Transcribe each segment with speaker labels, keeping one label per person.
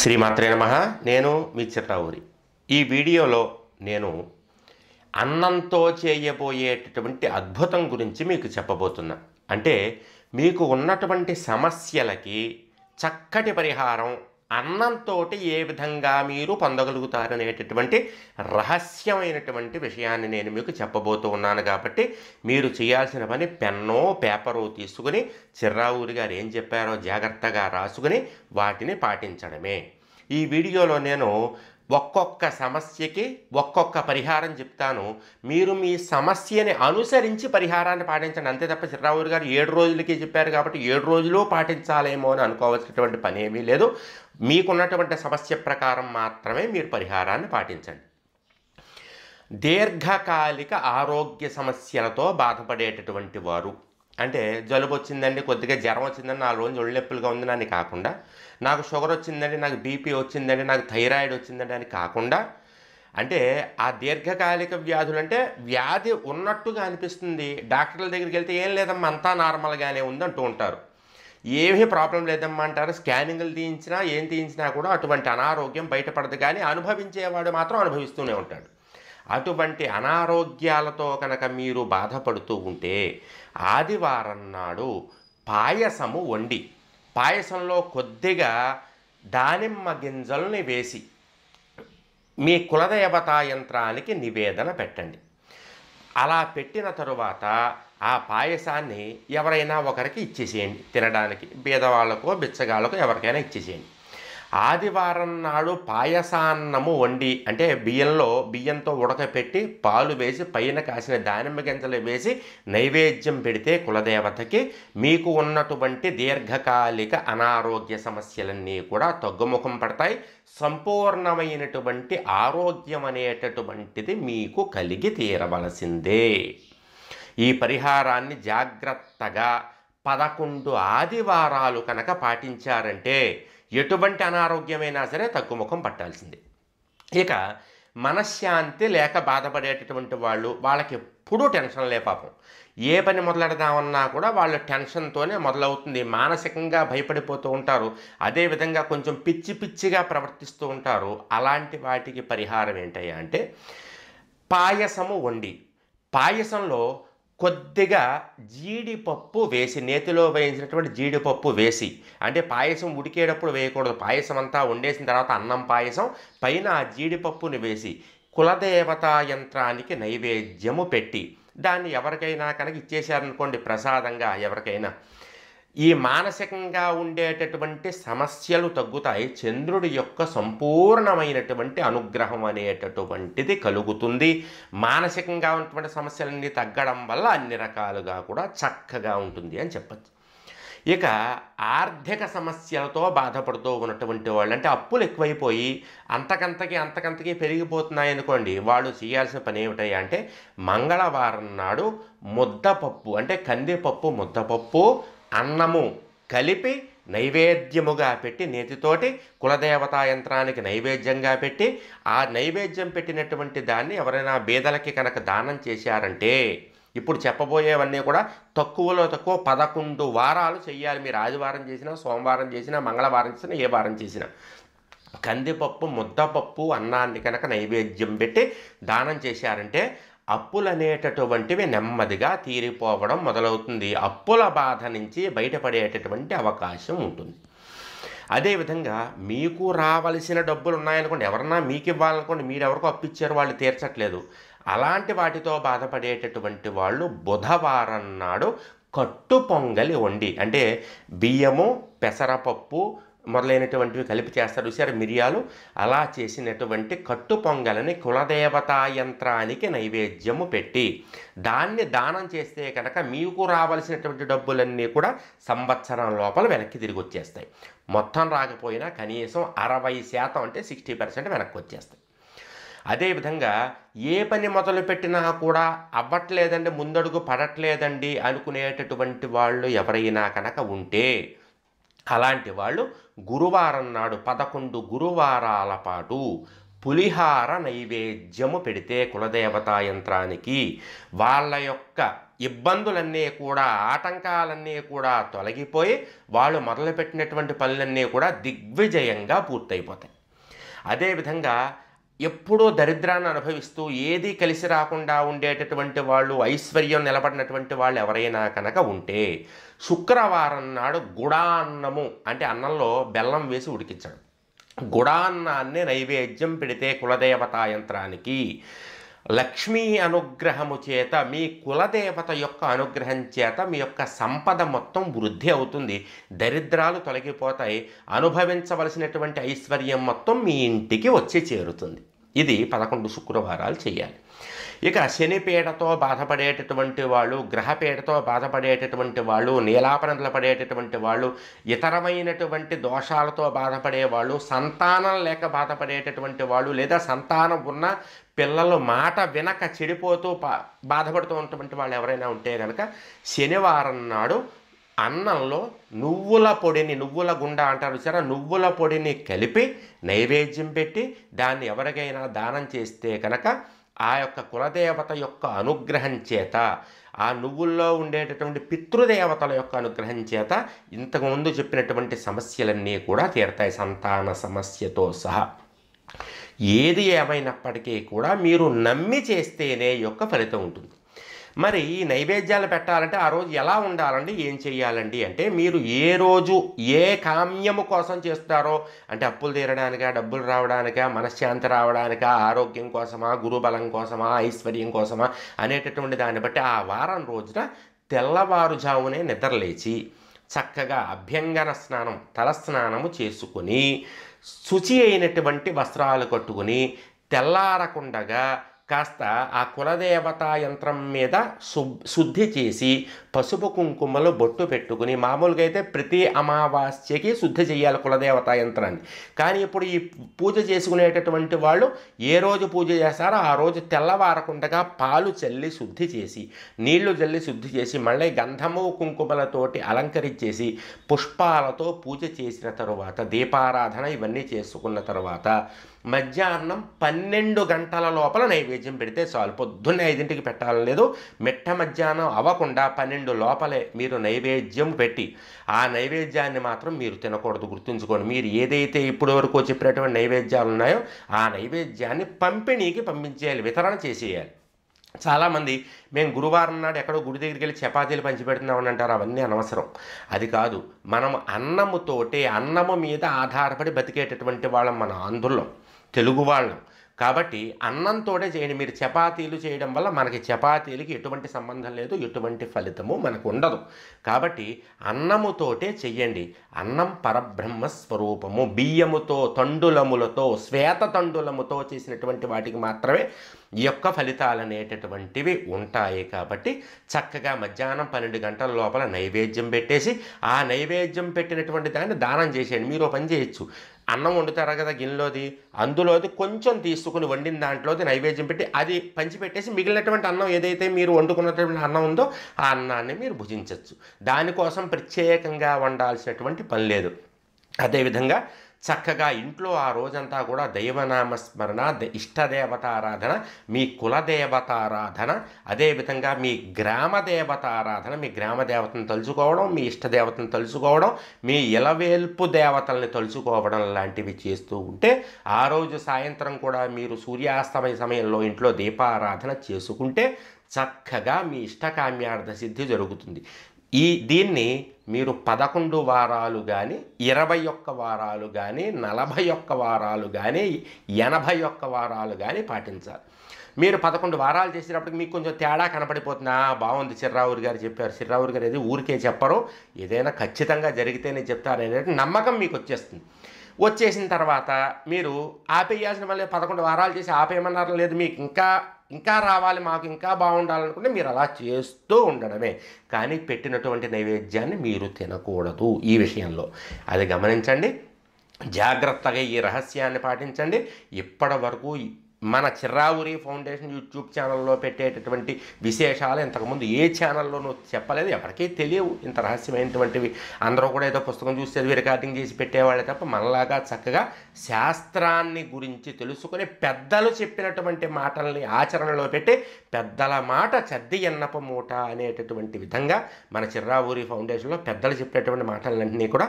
Speaker 1: శ్రీమాత్రే నమ నేను మీ ఈ వీడియోలో నేను అన్నంతో చేయబోయేటటువంటి అద్భుతం గురించి మీకు చెప్పబోతున్నా అంటే మీకు ఉన్నటువంటి సమస్యలకి చక్కటి పరిహారం అన్నంతో ఏ విధంగా మీరు పొందగలుగుతారనేటటువంటి రహస్యమైనటువంటి విషయాన్ని నేను మీకు చెప్పబోతూ ఉన్నాను కాబట్టి మీరు చేయాల్సిన పని పెన్నో పేపరు తీసుకుని చిర్రావూరి గారు ఏం చెప్పారో జాగ్రత్తగా రాసుకుని వాటిని పాటించడమే ఈ వీడియోలో నేను ఒక్కొక్క సమస్యకి ఒక్కొక్క పరిహారం చెప్తాను మీరు మీ సమస్యని అనుసరించి పరిహారాన్ని పాటించండి అంతే తప్ప చిట్రావురు గారు ఏడు రోజులకి చెప్పారు కాబట్టి ఏడు రోజులు పాటించాలేమో అని అనుకోవాల్సినటువంటి పని ఏమీ లేదు మీకున్నటువంటి సమస్య ప్రకారం మాత్రమే మీరు పరిహారాన్ని పాటించండి దీర్ఘకాలిక ఆరోగ్య సమస్యలతో బాధపడేటటువంటి వారు అంటే జలుబు వచ్చిందండి కొద్దిగా జ్వరం వచ్చిందని నా రోజులు ఒళ్ళు నొప్పులుగా ఉంది అని కాకుండా నాకు షుగర్ వచ్చిందండి నాకు బీపీ వచ్చిందండి నాకు థైరాయిడ్ వచ్చిందండి అని కాకుండా అంటే ఆ దీర్ఘకాలిక వ్యాధులు అంటే వ్యాధి ఉన్నట్టుగా అనిపిస్తుంది డాక్టర్ల దగ్గరికి వెళ్తే ఏం లేదమ్మా అంతా నార్మల్గానే ఉందంటూ ఉంటారు ఏమీ ప్రాబ్లం లేదమ్మా అంటారు స్కానింగ్లు తీయించినా ఏం తీయించినా కూడా అటువంటి అనారోగ్యం బయటపడదు కానీ అనుభవించేవాడు మాత్రం అనుభవిస్తూనే ఉంటాడు అటువంటి అనారోగ్యాలతో కనుక మీరు బాధపడుతూ ఉంటే ఆదివారం నాడు పాయసము వండి పాయసంలో కొద్దిగా దానిమ్మ గింజల్ని వేసి మీ కులదేవతా యంత్రానికి నివేదన పెట్టండి అలా పెట్టిన తరువాత ఆ పాయసాన్ని ఎవరైనా ఒకరికి ఇచ్చేసేయండి తినడానికి బీదవాళ్ళకో బిచ్చగాళ్ళకో ఎవరికైనా ఇచ్చేసేయండి ఆదివారం నాడు పాయసాన్నము వండి అంటే బియ్యంలో బియ్యంతో ఉడకపెట్టి పాలు వేసి పైన కాసిన దానిమ్మ గింజలు వేసి నైవేద్యం పెడితే కులదేవతకి మీకు ఉన్నటువంటి దీర్ఘకాలిక అనారోగ్య సమస్యలన్నీ కూడా తగ్గుముఖం పడతాయి సంపూర్ణమైనటువంటి ఆరోగ్యం అనేటటువంటిది మీకు కలిగి తీరవలసిందే ఈ పరిహారాన్ని జాగ్రత్తగా పదకొండు ఆదివారాలు కనుక పాటించారంటే ఎటువంటి అనారోగ్యమైనా సరే తగ్గుముఖం పట్టాల్సిందే ఇక మనశ్శాంతి లేక బాధపడేటటువంటి వాళ్ళు వాళ్ళకి ఎప్పుడూ టెన్షన్ లే పాపం ఏ పని మొదలెడదామన్నా కూడా వాళ్ళు టెన్షన్తోనే మొదలవుతుంది మానసికంగా భయపడిపోతూ ఉంటారు అదేవిధంగా కొంచెం పిచ్చి పిచ్చిగా ప్రవర్తిస్తూ ఉంటారు అలాంటి వాటికి పరిహారం ఏంటయ్యా అంటే పాయసము వండి పాయసంలో కొద్దిగా జీడిపప్పు వేసి నేతిలో వేయించినటువంటి జీడిపప్పు వేసి అంటే పాయసం ఉడికేటప్పుడు వేయకూడదు పాయసం అంతా వండేసిన తర్వాత అన్నం పాయసం పైన ఆ జీడిపప్పుని వేసి కులదేవతా యంత్రానికి నైవేద్యము పెట్టి దాన్ని ఎవరికైనా కనుక ఇచ్చేశారనుకోండి ప్రసాదంగా ఎవరికైనా ఈ మానసికంగా ఉండేటటువంటి సమస్యలు తగ్గుతాయి చంద్రుడి యొక్క సంపూర్ణమైనటువంటి అనుగ్రహం అనేటటువంటిది కలుగుతుంది మానసికంగా ఉన్నటువంటి సమస్యలన్నీ తగ్గడం వల్ల అన్ని రకాలుగా కూడా చక్కగా ఉంటుంది అని చెప్పచ్చు ఇక ఆర్థిక సమస్యలతో బాధపడుతూ ఉన్నటువంటి వాళ్ళు అంటే అప్పులు ఎక్కువైపోయి అంతకంతకి అంతకంతకి పెరిగిపోతున్నాయి అనుకోండి వాళ్ళు చేయాల్సిన పని ఏమిటయ్యా అంటే మంగళవారం నాడు ముద్దపప్పు అంటే కందిపప్పు ముద్దపప్పు అన్నము కలిపి నైవేద్యముగా పెట్టి నేతితోటి కులదేవతా యంత్రానికి నైవేద్యంగా పెట్టి ఆ నైవేద్యం పెట్టినటువంటి దాన్ని ఎవరైనా బీదలకి కనుక దానం చేశారంటే ఇప్పుడు చెప్పబోయేవన్నీ కూడా తక్కువలో తక్కువ పదకొండు వారాలు చేయాలి మీరు ఆదివారం చేసినా సోమవారం చేసినా మంగళవారం చేసినా ఏ వారం చేసినా కందిపప్పు ముద్దపప్పు అన్నాన్ని కనుక నైవేద్యం పెట్టి దానం చేశారంటే అప్పులనేటటువంటివి నెమ్మదిగా తీరిపోవడం మొదలవుతుంది అప్పుల బాధ నుంచి బయటపడేటటువంటి అవకాశం ఉంటుంది అదేవిధంగా మీకు రావలసిన డబ్బులు ఉన్నాయనుకోండి ఎవరన్నా మీకు ఇవ్వాలనుకోండి మీరు ఎవరికో అప్పిచ్చారు వాళ్ళు తీర్చట్లేదు అలాంటి వాటితో బాధపడేటటువంటి వాళ్ళు బుధవారం నాడు కట్టు పొంగలి వండి అంటే బియ్యము పెసరపప్పు మొదలైనటువంటివి కలిపి చేస్తారు చూసారు మిరియాలు అలా చేసినటువంటి కట్టు పొంగలని కులదేవతా యంత్రానికి నైవేద్యము పెట్టి దాన్ని దానం చేస్తే కనుక మీకు రావాల్సినటువంటి డబ్బులన్నీ కూడా సంవత్సరం లోపల వెనక్కి తిరిగి వచ్చేస్తాయి మొత్తం రాకపోయినా కనీసం అరవై శాతం అంటే సిక్స్టీ పర్సెంట్ వెనక్కి వచ్చేస్తాయి అదేవిధంగా ఏ పని మొదలుపెట్టినా కూడా అవ్వట్లేదండి ముందడుగు పడట్లేదండి అనుకునేటటువంటి వాళ్ళు ఎవరైనా కనుక ఉంటే అలాంటి వాళ్ళు గురువారం నాడు పదకొండు గురువారాల పాటు పులిహార నైవేద్యము పెడితే కులదేవతా యంత్రానికి వాళ్ళ యొక్క ఇబ్బందులన్నీ కూడా ఆటంకాలన్నీ కూడా తొలగిపోయి వాళ్ళు మొదలుపెట్టినటువంటి పనులన్నీ కూడా దిగ్విజయంగా పూర్తయిపోతాయి అదేవిధంగా ఎప్పుడూ దరిద్రాన్ని అనుభవిస్తూ ఏది కలిసి రాకుండా ఉండేటటువంటి వాళ్ళు ఐశ్వర్యం నిలబడినటువంటి వాళ్ళు ఎవరైనా కనుక ఉంటే శుక్రవారం నాడు గుడాన్నము అంటే అన్నంలో బెల్లం వేసి ఉడికించడం గుడాన్నాన్ని నైవేద్యం పెడితే కులదేవతా యంత్రానికి లక్ష్మీ అనుగ్రహము చేత మీ కులదేవత యొక్క అనుగ్రహం చేత మీ యొక్క సంపద మొత్తం వృద్ధి అవుతుంది దరిద్రాలు తొలగిపోతాయి అనుభవించవలసినటువంటి ఐశ్వర్యం మొత్తం మీ ఇంటికి వచ్చి చేరుతుంది ఇది పదకొండు శుక్రవారాలు చేయాలి ఇక శనిపీడతో బాధపడేటటువంటి వాళ్ళు గ్రహపీడతో బాధపడేటటువంటి వాళ్ళు నీలాపనంతలు పడేటటువంటి వాళ్ళు ఇతరమైనటువంటి దోషాలతో బాధపడే వాళ్ళు సంతానం లేక బాధపడేటటువంటి వాళ్ళు లేదా సంతానం ఉన్న పిల్లలు మాట వినక చెడిపోతూ బాధపడుతూ ఉన్నటువంటి వాళ్ళు ఎవరైనా ఉంటే కనుక శనివారం నాడు అన్నంలో నువ్వుల పొడిని నువ్వుల గుండ అంటారు సరే నువ్వుల పొడిని కలిపి నైవేద్యం పెట్టి దాన్ని ఎవరికైనా దానం చేస్తే కనుక ఆ యొక్క కులదేవత యొక్క అనుగ్రహం చేత ఆ నువ్వుల్లో ఉండేటటువంటి పితృదేవతల యొక్క అనుగ్రహం చేత ఇంతకుముందు చెప్పినటువంటి సమస్యలన్నీ కూడా తీరతాయి సంతాన సమస్యతో సహా ఏది ఏమైనప్పటికీ కూడా మీరు నమ్మి చేస్తేనే యొక్క ఫలితం ఉంటుంది మరి ఈ నైవేద్యాలు పెట్టాలంటే ఆ రోజు ఎలా ఉండాలండి ఏం చేయాలండి అంటే మీరు ఏ రోజు ఏ కామ్యము కోసం చేస్తారో అంటే అప్పులు తీరడానికా డబ్బులు రావడానికా మనశ్శాంతి రావడానికా ఆరోగ్యం కోసమా గురుబలం కోసమా ఐశ్వర్యం కోసమా అనేటటువంటి దాన్ని బట్టి ఆ వారం రోజున తెల్లవారుజామునే నిద్రలేచి చక్కగా అభ్యంగన స్నానం తలస్నానము చేసుకుని శుచి అయినటువంటి వస్త్రాలు కట్టుకుని తెల్లారకుండగా కాస్త ఆ కులదేవతా యంత్రం మీద శు శుద్ధి చేసి పసుపు కుంకుమలు బొట్టు పెట్టుకుని మామూలుగా అయితే ప్రతి అమావాస్యకి శుద్ధి చేయాలి కులదేవతా యంత్రాన్ని కానీ ఇప్పుడు ఈ పూజ చేసుకునేటటువంటి వాళ్ళు ఏ రోజు పూజ చేస్తారో ఆ రోజు తెల్లవారకుండగా పాలు చల్లి శుద్ధి చేసి నీళ్లు చల్లి శుద్ధి చేసి మళ్ళీ గంధము కుంకుమలతోటి అలంకరించేసి పుష్పాలతో పూజ చేసిన తరువాత దీపారాధన ఇవన్నీ చేసుకున్న తర్వాత మధ్యాహ్నం పన్నెండు గంటల లోపల నైవేద్యం పెడితే చాలు పొద్దున్నే ఐదింటికి పెట్టాలని లేదు మిట్ట మధ్యాహ్నం అవ్వకుండా పన్నెండు లోపలే మీరు నైవేద్యం పెట్టి ఆ నైవేద్యాన్ని మాత్రం మీరు తినకూడదు గుర్తుంచుకోండి మీరు ఏదైతే ఇప్పటి వరకు చెప్పినటువంటి నైవేద్యాలు ఉన్నాయో ఆ నైవేద్యాన్ని పంపిణీకి పంపించేయాలి వితరణ చేసేయాలి చాలామంది మేము గురువారం నాడు ఎక్కడో గుడి దగ్గరికి వెళ్ళి చపాతీలు పంచిపెడుతున్నాం అంటారు అవన్నీ అనవసరం అది కాదు మనం అన్నముతోటే అన్నము మీద ఆధారపడి బతికేటటువంటి వాళ్ళం మన ఆంధ్రులం తెలుగు వాళ్ళం కాబట్టి అన్నంతోడే చేయండి మీరు చపాతీలు చేయడం వల్ల మనకి చపాతీలకి ఎటువంటి సంబంధం లేదు ఎటువంటి ఫలితము మనకు ఉండదు కాబట్టి అన్నముతోటే చెయ్యండి అన్నం పరబ్రహ్మ స్వరూపము బియ్యముతో తండులములతో శ్వేత తండులముతో చేసినటువంటి వాటికి మాత్రమే ఈ యొక్క ఫలితాలు అనేటటువంటివి ఉంటాయి కాబట్టి చక్కగా మధ్యాహ్నం పన్నెండు గంటల లోపల నైవేద్యం పెట్టేసి ఆ నైవేద్యం పెట్టినటువంటి దాన్ని దానం చేసేయండి మీరు పని చేయొచ్చు అన్నం వండుతారా కదా గిన్నెలోది అందులోది కొంచెం తీసుకుని వండిన దాంట్లోది నైవేద్యం పెట్టి అది పంచిపెట్టేసి మిగిలినటువంటి అన్నం ఏదైతే మీరు వండుకున్నటువంటి అన్నం ఉందో ఆ అన్నాన్ని మీరు భుజించవచ్చు దానికోసం ప్రత్యేకంగా వండాల్సినటువంటి పని లేదు అదేవిధంగా చక్కగా ఇంట్లో ఆ రోజంతా కూడా దైవనామ స్మరణ ఇష్టదేవతారాధన మీ కులదేవతారాధన అదేవిధంగా మీ గ్రామ మీ గ్రామ దేవతను తలుచుకోవడం మీ ఇష్టదేవతను తలుచుకోవడం మీ ఇలవేల్పు దేవతల్ని తలుచుకోవడం లాంటివి చేస్తూ ఉంటే ఆ రోజు సాయంత్రం కూడా మీరు సూర్యాస్తమయ సమయంలో ఇంట్లో దీపారాధన చేసుకుంటే చక్కగా మీ ఇష్టకామ్యార్థ సిద్ధి జరుగుతుంది ఈ దీన్ని మీరు పదకొండు వారాలు కానీ ఇరవై ఒక్క వారాలు కానీ నలభై ఒక్క వారాలు కానీ ఎనభై ఒక్క వారాలు కానీ పాటించాలి మీరు పదకొండు వారాలు చేసేటప్పటికి మీకు కొంచెం తేడా కనపడిపోతున్నా బాగుంది చిర్రావురి గారు చెప్పారు చిర్రావురి గారు ఏది ఊరికే చెప్పరు ఏదైనా ఖచ్చితంగా జరిగితేనే చెప్తారనేది నమ్మకం మీకు వచ్చేస్తుంది వచ్చేసిన తర్వాత మీరు ఆపేయాల్సిన మళ్ళీ పదకొండు వారాలు చేసి ఆపేయమన్నారు లేదు మీకు ఇంకా ఇంకా రావాలి మాకు ఇంకా బాగుండాలనుకుంటే మీరు అలా చేస్తూ ఉండడమే కానీ పెట్టినటువంటి నైవేద్యాన్ని మీరు తినకూడదు ఈ విషయంలో అది గమనించండి జాగ్రత్తగా ఈ రహస్యాన్ని పాటించండి ఇప్పటి వరకు మన చిరావురి ఫౌండేషన్ యూట్యూబ్ ఛానల్లో పెట్టేటటువంటి విశేషాలు ఇంతకుముందు ఏ ఛానల్లోనూ చెప్పలేదు ఎవరికీ తెలియవు ఇంత రహస్యమైనటువంటివి అందరూ కూడా ఏదో పుస్తకం చూసి చదివి రికార్డింగ్ చేసి పెట్టేవాళ్ళే తప్ప మనలాగా చక్కగా శాస్త్రాన్ని గురించి తెలుసుకుని పెద్దలు చెప్పినటువంటి మాటల్ని ఆచరణలో పెట్టి పెద్దల మాట చద్ది ఎన్నప మూట అనేటటువంటి విధంగా మన చిర్రావూరి ఫౌండేషన్లో పెద్దలు చెప్పినటువంటి మాటలన్నీ కూడా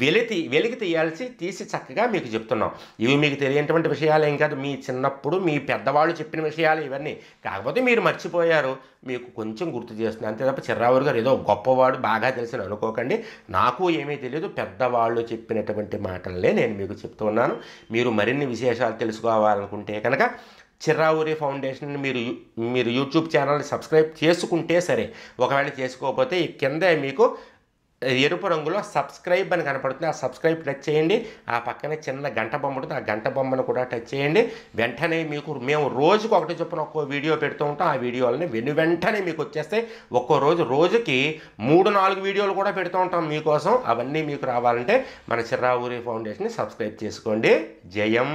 Speaker 1: వెలితి వెలికి తీయాల్సి తీసి చక్కగా మీకు చెప్తున్నాం ఇవి మీకు తెలియనటువంటి విషయాలు ఏం కాదు మీ చిన్నప్పుడు మీ పెద్దవాళ్ళు చెప్పిన విషయాలు ఇవన్నీ కాకపోతే మీరు మర్చిపోయారు మీకు కొంచెం గుర్తు చేస్తుంది అంతే తప్ప చిర్రావురు గారు ఏదో గొప్పవాడు బాగా తెలిసిన అనుకోకండి నాకు ఏమీ తెలియదు పెద్దవాళ్ళు చెప్పినటువంటి మాటలనే నేను మీకు చెప్తూ ఉన్నాను మీరు మరిన్ని విశేషాలు తెలుసుకోవాలనుకుంటే కనుక చిర్రావురి ఫౌండేషన్ మీరు మీరు యూట్యూబ్ ఛానల్ని సబ్స్క్రైబ్ చేసుకుంటే సరే ఒకవేళ చేసుకోకపోతే కింద మీకు ఎరుపు రంగులో సబ్స్క్రైబ్ అని కనపడుతుంది ఆ సబ్స్క్రైబ్ టచ్ చేయండి ఆ పక్కనే చిన్న గంట బొమ్మ ఉంటుంది ఆ గంట బొమ్మను కూడా టచ్ చేయండి వెంటనే మీకు మేము రోజుకు ఒకటి చొప్పున ఒక్కో వీడియో పెడుతూ ఉంటాం ఆ వీడియోలని వెను వెంటనే మీకు వచ్చేస్తే ఒక్కో రోజు రోజుకి మూడు నాలుగు వీడియోలు కూడా పెడుతూ ఉంటాం మీకోసం అవన్నీ మీకు రావాలంటే మన చిర్రావూరి ఫౌండేషన్ని సబ్స్క్రైబ్ చేసుకోండి జయం